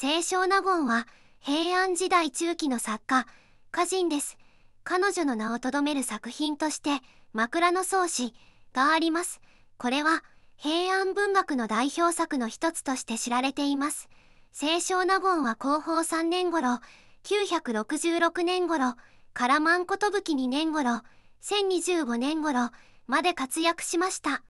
清少納言は平安時代中期の作家歌人です彼女の名をとどめる作品として「枕草子」がありますこれは平安文学の代表作の一つとして知られています清少納言は後方3年頃966年頃からぶき2年頃1025年頃まで活躍しました